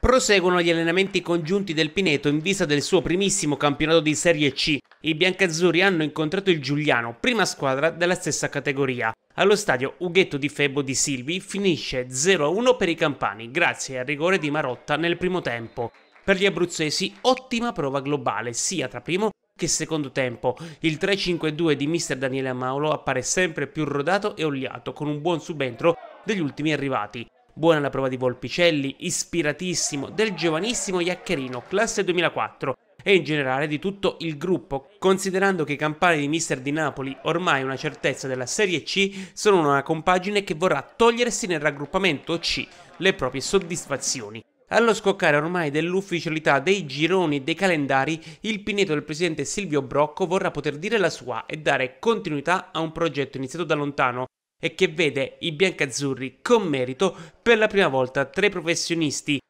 Proseguono gli allenamenti congiunti del Pineto in vista del suo primissimo campionato di Serie C. I biancazzurri hanno incontrato il Giuliano, prima squadra della stessa categoria. Allo stadio Ughetto di Febo di Silvi finisce 0-1 per i campani, grazie al rigore di Marotta nel primo tempo. Per gli abruzzesi ottima prova globale, sia tra primo che secondo tempo. Il 3-5-2 di mister Daniele Amaulo appare sempre più rodato e oliato, con un buon subentro degli ultimi arrivati. Buona la prova di Volpicelli, ispiratissimo, del giovanissimo Iaccherino, classe 2004, e in generale di tutto il gruppo, considerando che i campani di Mister di Napoli, ormai una certezza della Serie C, sono una compagine che vorrà togliersi nel raggruppamento C le proprie soddisfazioni. Allo scoccare ormai dell'ufficialità dei gironi e dei calendari, il pineto del presidente Silvio Brocco vorrà poter dire la sua e dare continuità a un progetto iniziato da lontano, e che vede i biancazzurri con merito per la prima volta tra i professionisti